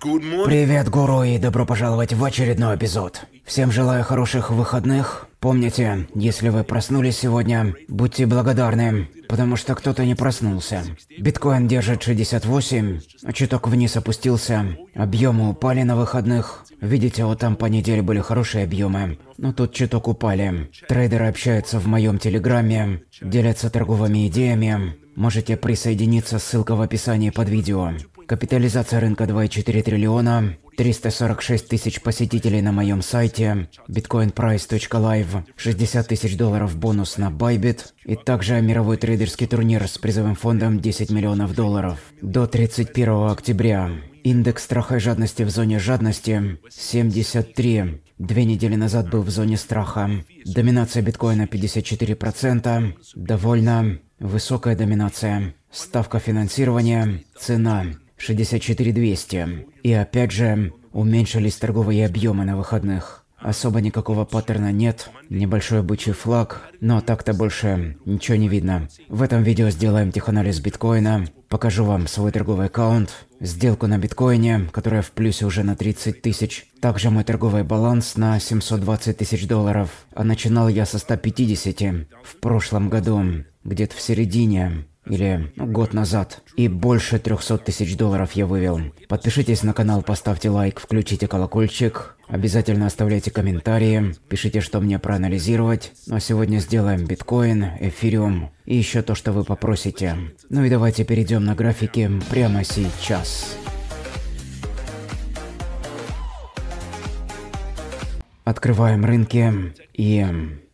Привет, гуру, и добро пожаловать в очередной эпизод. Всем желаю хороших выходных. Помните, если вы проснулись сегодня, будьте благодарны, потому что кто-то не проснулся. Биткоин держит 68, а чуток вниз опустился, объемы упали на выходных. Видите, вот там по неделе были хорошие объемы, но тут чуток упали. Трейдеры общаются в моем телеграме, делятся торговыми идеями. Можете присоединиться, ссылка в описании под видео. Капитализация рынка 2,4 триллиона, 346 тысяч посетителей на моем сайте, bitcoinprice.live, 60 тысяч долларов бонус на Bybit и также мировой трейдерский турнир с призовым фондом 10 миллионов долларов до 31 октября. Индекс страха и жадности в зоне жадности 73. Две недели назад был в зоне страха. Доминация биткоина 54%. Довольно высокая доминация. Ставка финансирования, цена 64200. И опять же, уменьшились торговые объемы на выходных. Особо никакого паттерна нет, небольшой обычный флаг, но так-то больше ничего не видно. В этом видео сделаем теханализ биткоина, покажу вам свой торговый аккаунт, сделку на биткоине, которая в плюсе уже на 30 тысяч, также мой торговый баланс на 720 тысяч долларов, а начинал я со 150 в прошлом году, где-то в середине или год назад. И больше 300 тысяч долларов я вывел. Подпишитесь на канал, поставьте лайк, включите колокольчик. Обязательно оставляйте комментарии, пишите, что мне проанализировать. Но ну, а сегодня сделаем биткоин, эфириум и еще то, что вы попросите. Ну и давайте перейдем на графики прямо сейчас. Открываем рынки и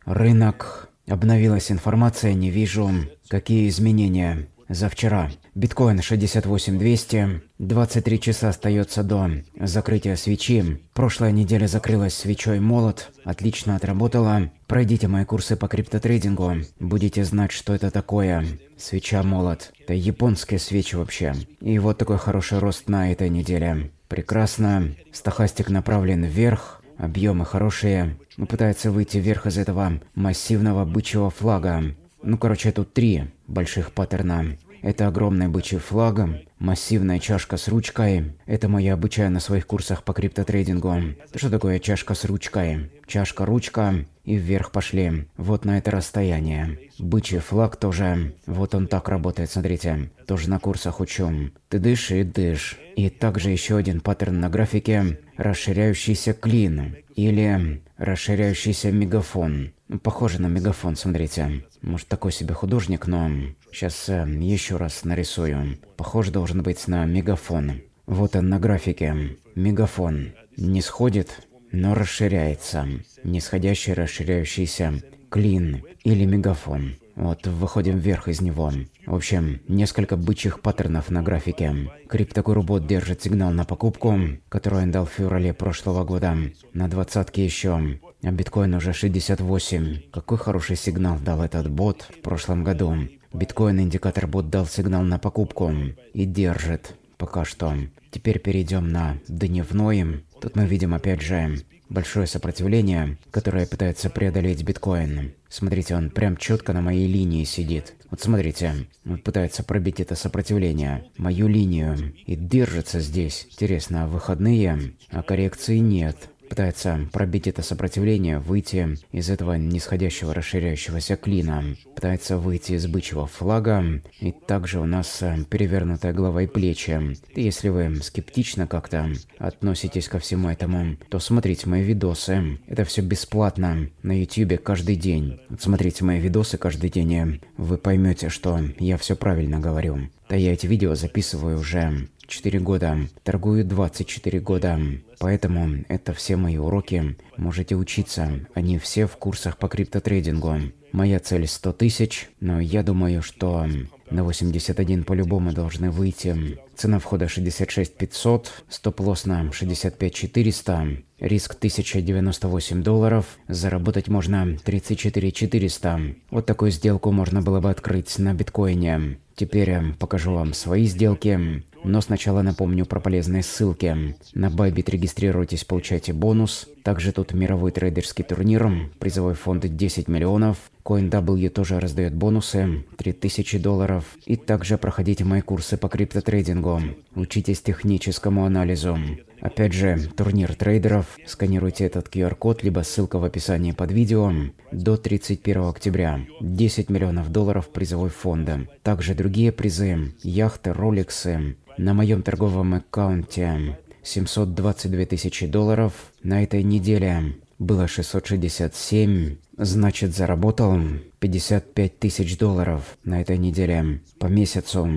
рынок Обновилась информация, не вижу, какие изменения за вчера. Биткоин 68200, 23 часа остается до закрытия свечи. Прошлая неделя закрылась свечой молот, отлично отработала. Пройдите мои курсы по криптотрейдингу, будете знать, что это такое. Свеча молот. Это японская свеча вообще. И вот такой хороший рост на этой неделе. Прекрасно. Стохастик направлен вверх объемы хорошие. Но ну, пытается выйти вверх из этого массивного бычьего флага. Ну, короче, тут три больших паттерна. Это огромный бычий флаг, массивная чашка с ручкой. Это моя обычая на своих курсах по криптотрейдингу. Что такое чашка с ручкой? Чашка, ручка и вверх пошли. Вот на это расстояние. Бычий флаг тоже. Вот он так работает, смотрите. Тоже на курсах учу. Ты дышишь и дышь. И также еще один паттерн на графике расширяющийся клин или расширяющийся мегафон. Ну, похоже на мегафон, смотрите. Может, такой себе художник, но сейчас э, еще раз нарисую. Похоже должен быть на мегафон. Вот он на графике. Мегафон. Не сходит, но расширяется. Нисходящий расширяющийся клин или мегафон. Вот, выходим вверх из него. В общем, несколько бычьих паттернов на графике. Криптокуробот держит сигнал на покупку, который он дал в феврале прошлого года. На двадцатке еще. А биткоин уже 68. Какой хороший сигнал дал этот бот в прошлом году. Биткоин индикатор бот дал сигнал на покупку. И держит. Пока что. Теперь перейдем на дневной. Тут мы видим опять же большое сопротивление, которое пытается преодолеть биткоин. Смотрите, он прям четко на моей линии сидит. Вот смотрите, он пытается пробить это сопротивление, мою линию, и держится здесь. Интересно, а выходные? А коррекции нет пытается пробить это сопротивление, выйти из этого нисходящего расширяющегося клина, пытается выйти из бычьего флага, и также у нас э, перевернутая голова и плечи. Если вы скептично как-то относитесь ко всему этому, то смотрите мои видосы. Это все бесплатно на YouTube каждый день. Смотрите мои видосы каждый день, и вы поймете, что я все правильно говорю. Да я эти видео записываю уже 4 года, торгую 24 года. Поэтому это все мои уроки. Можете учиться, они все в курсах по криптотрейдингу. Моя цель 100 тысяч, но я думаю, что на 81 по-любому должны выйти. Цена входа 66 500, стоп-лосс на 65 400, риск 1098 долларов, заработать можно 34 400. Вот такую сделку можно было бы открыть на биткоине. Теперь э, покажу вам свои сделки. Но сначала напомню про полезные ссылки. На Bybit регистрируйтесь, получайте бонус. Также тут мировой трейдерский турнир, призовой фонд 10 миллионов. CoinW тоже раздает бонусы, 3000 долларов. И также проходите мои курсы по криптотрейдингу. Учитесь техническому анализу. Опять же, турнир трейдеров. Сканируйте этот QR-код, либо ссылка в описании под видео. До 31 октября. 10 миллионов долларов призовой фонда. Также другие призы. Яхты, роликсы. На моем торговом аккаунте 722 тысячи долларов. На этой неделе было 667, значит заработал 55 тысяч долларов на этой неделе. По месяцу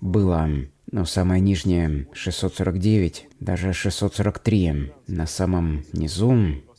было но самое нижнее 649, даже 643. На самом низу,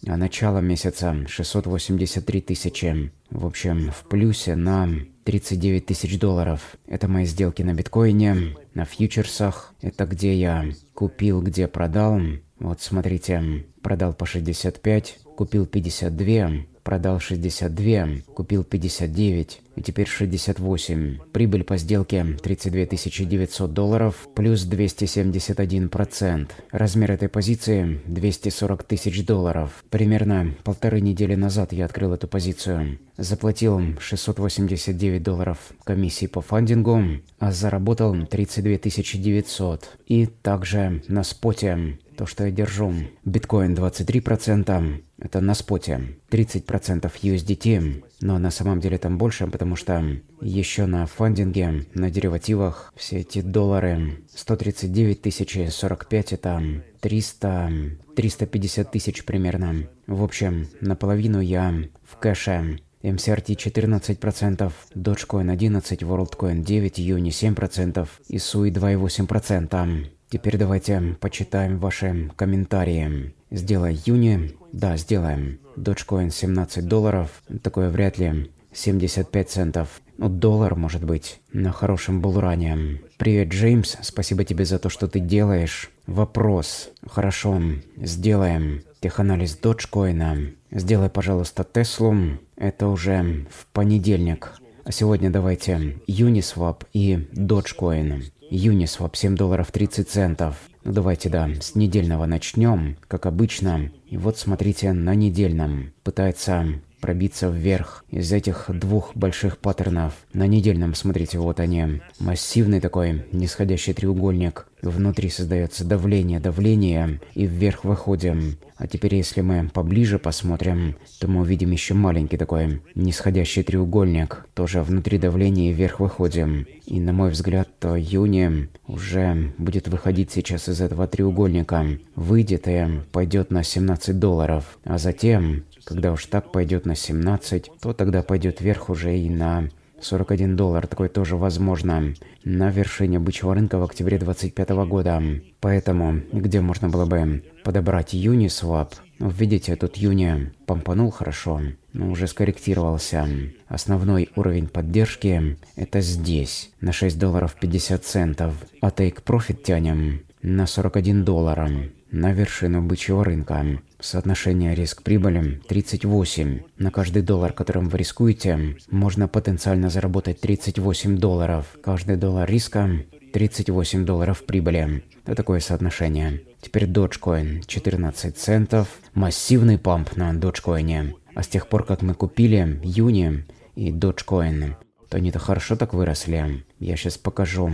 а начало месяца 683 тысячи. В общем, в плюсе на 39 тысяч долларов. Это мои сделки на биткоине, на фьючерсах. Это где я купил, где продал. Вот смотрите, продал по 65, купил 52, продал 62, купил 59 и теперь 68. Прибыль по сделке 32 900 долларов плюс 271%. процент. Размер этой позиции 240 тысяч долларов. Примерно полторы недели назад я открыл эту позицию. Заплатил 689 долларов комиссии по фандингу, а заработал 32 900. И также на споте то, что я держу. Биткоин 23%, это на споте. 30% USDT, но на самом деле там больше, потому что еще на фандинге, на деривативах, все эти доллары, 139 тысяч 45 это 300, 350 тысяч примерно. В общем, наполовину я в кэше. MCRT 14%, Dogecoin 11%, WorldCoin 9%, Uni 7% и SUI 2,8%. Теперь давайте почитаем ваши комментарии. Сделай Юни. Да, сделаем. Dogecoin 17 долларов. Такое вряд ли. 75 центов. Ну, доллар, может быть, на хорошем булране. Привет, Джеймс, спасибо тебе за то, что ты делаешь. Вопрос. Хорошо, сделаем. Теханализ доджкоина. Сделай, пожалуйста, Теслу. Это уже в понедельник. А сегодня давайте Uniswap и Dogecoin. Uniswap 7 долларов 30 центов. Ну давайте, да, с недельного начнем, как обычно. И вот смотрите, на недельном пытается пробиться вверх из этих двух больших паттернов. На недельном, смотрите, вот они. Массивный такой нисходящий треугольник. Внутри создается давление, давление, и вверх выходим. А теперь, если мы поближе посмотрим, то мы увидим еще маленький такой нисходящий треугольник. Тоже внутри давления и вверх выходим. И на мой взгляд, то Юни уже будет выходить сейчас из этого треугольника. Выйдет и пойдет на 17 долларов. А затем когда уж так пойдет на 17, то тогда пойдет вверх уже и на 41 доллар, такое тоже возможно, на вершине бычьего рынка в октябре 2025 года. Поэтому, где можно было бы подобрать Uniswap, ну, видите, тут Юни помпанул хорошо, но уже скорректировался. Основной уровень поддержки это здесь, на 6 долларов 50 центов, а тейк-профит тянем на 41 доллара на вершину бычьего рынка. Соотношение риск прибыли 38. На каждый доллар, которым вы рискуете, можно потенциально заработать 38 долларов. Каждый доллар риска 38 долларов прибыли. Это такое соотношение. Теперь Dogecoin 14 центов. Массивный памп на Dogecoin. А с тех пор, как мы купили Юни и Dogecoin, то они-то хорошо так выросли. Я сейчас покажу.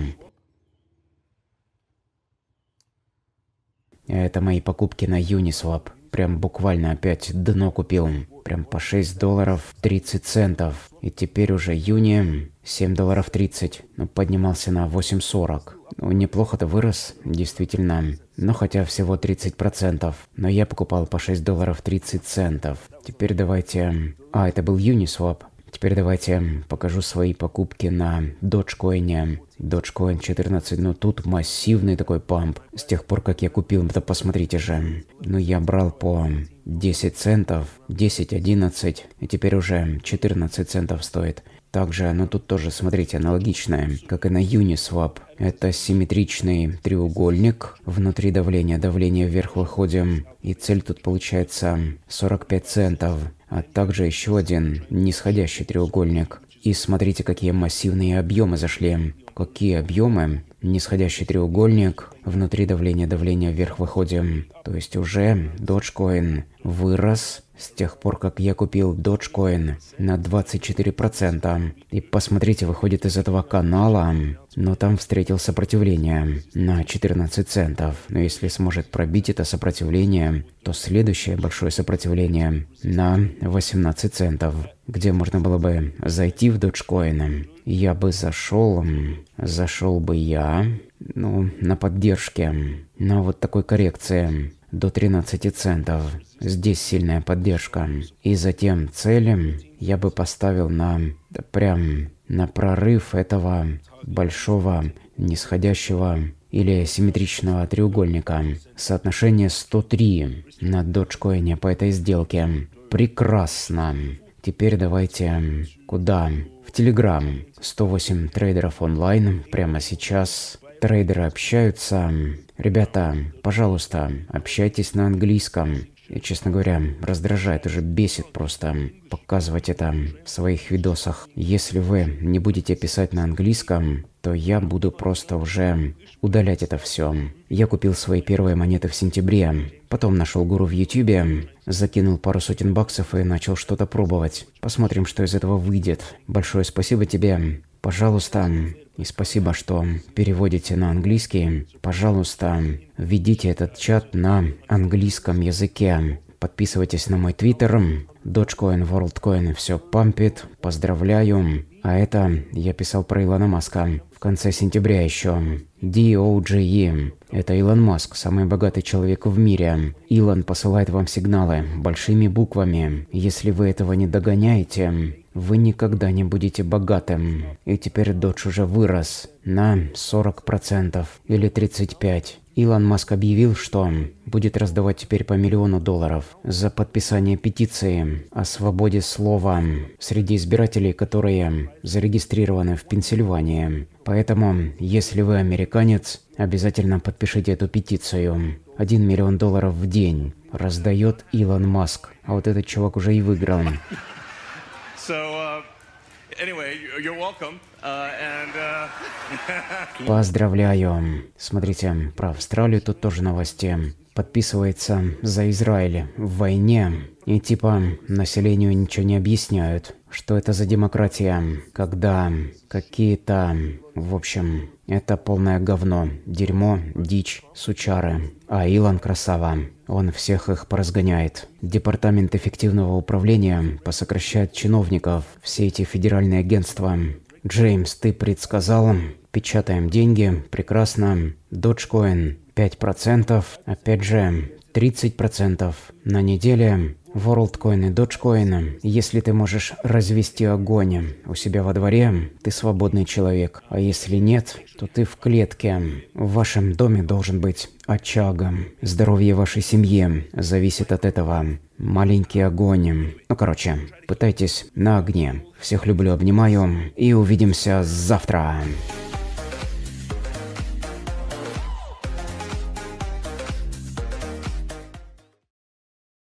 Это мои покупки на Uniswap. Прям буквально опять дно купил. Прям по 6 долларов 30 центов. И теперь уже юни 7 долларов 30. Ну, поднимался на 8.40. Ну, неплохо-то вырос, действительно. Но ну, хотя всего 30%. Но я покупал по 6 долларов 30 центов. Теперь давайте... А, это был Uniswap. Теперь давайте покажу свои покупки на Dogecoin. Dogecoin 14, но тут массивный такой памп. С тех пор, как я купил, да посмотрите же. Ну, я брал по 10 центов, 10, 11, и теперь уже 14 центов стоит. Также, ну тут тоже, смотрите, аналогичное, как и на Uniswap. Это симметричный треугольник, внутри давления, давление вверх выходим, и цель тут получается 45 центов а также еще один нисходящий треугольник. И смотрите, какие массивные объемы зашли. Какие объемы? Нисходящий треугольник, внутри давления, давление вверх выходим. То есть уже Dogecoin вырос с тех пор, как я купил Dogecoin на 24%, и посмотрите, выходит из этого канала, но там встретил сопротивление на 14 центов. Но если сможет пробить это сопротивление, то следующее большое сопротивление на 18 центов, где можно было бы зайти в Dogecoin. Я бы зашел, зашел бы я, ну, на поддержке, на вот такой коррекции до 13 центов. Здесь сильная поддержка. И затем целям я бы поставил на прям на прорыв этого большого нисходящего или симметричного треугольника. Соотношение 103 на доджкоине по этой сделке. Прекрасно. Теперь давайте куда? В Телеграм. 108 трейдеров онлайн прямо сейчас трейдеры общаются. Ребята, пожалуйста, общайтесь на английском. И, честно говоря, раздражает, уже бесит просто показывать это в своих видосах. Если вы не будете писать на английском, то я буду просто уже удалять это все. Я купил свои первые монеты в сентябре, потом нашел гуру в ютюбе, закинул пару сотен баксов и начал что-то пробовать. Посмотрим, что из этого выйдет. Большое спасибо тебе. Пожалуйста, и спасибо, что переводите на английский. Пожалуйста, введите этот чат на английском языке. Подписывайтесь на мой твиттер. Dogecoin, WorldCoin все пампит. Поздравляю. А это я писал про Илона Маска в конце сентября еще. DOGE. Это Илон Маск, самый богатый человек в мире. Илон посылает вам сигналы большими буквами. Если вы этого не догоняете, вы никогда не будете богатым. И теперь дочь уже вырос на 40% или 35%. Илон Маск объявил, что будет раздавать теперь по миллиону долларов за подписание петиции о свободе слова среди избирателей, которые зарегистрированы в Пенсильвании. Поэтому, если вы американец, обязательно подпишите эту петицию. 1 миллион долларов в день раздает Илон Маск. А вот этот чувак уже и выиграл. Поздравляю. Смотрите, про Австралию тут тоже новости. Подписывается за Израиль в войне. И типа населению ничего не объясняют. Что это за демократия, когда какие-то, в общем, это полное говно, дерьмо, дичь, сучары. А Илон красава. Он всех их поразгоняет. Департамент эффективного управления посокращает чиновников, все эти федеральные агентства. Джеймс, ты предсказал. Печатаем деньги, прекрасно. Доджкоин 5%, опять же 30%. На неделе Ворлдкоины, доджкоины. Если ты можешь развести огонь у себя во дворе, ты свободный человек. А если нет, то ты в клетке. В вашем доме должен быть очагом. Здоровье вашей семьи зависит от этого. Маленький огонь. Ну, короче, пытайтесь на огне. Всех люблю, обнимаю. И увидимся завтра.